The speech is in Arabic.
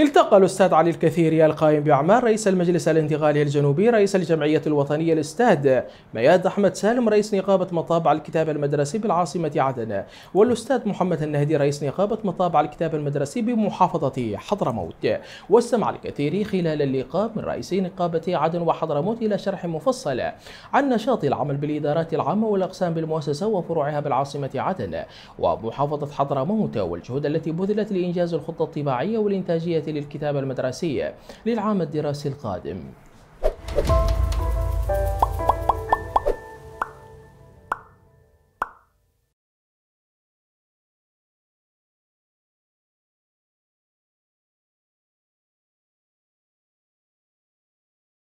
التقى الأستاذ علي الكثيري القائم بأعمال رئيس المجلس الانتقالي الجنوبي رئيس الجمعية الوطنية الأستاذ مياد أحمد سالم رئيس نقابة مطابع الكتاب المدرسي بالعاصمة عدن والأستاذ محمد النهدي رئيس نقابة مطابع الكتاب المدرسي بمحافظة حضرموت واستمع الكثيري خلال اللقاء من رئيسي نقابة عدن وحضرموت إلى شرح مفصل عن نشاط العمل بالإدارات العامة والأقسام بالمؤسسة وفروعها بالعاصمة عدن ومحافظة حضرموت والجهود التي بذلت لإنجاز الخطة الطباعية والإنتاجية للكتابة المدرسية للعام الدراسي القادم.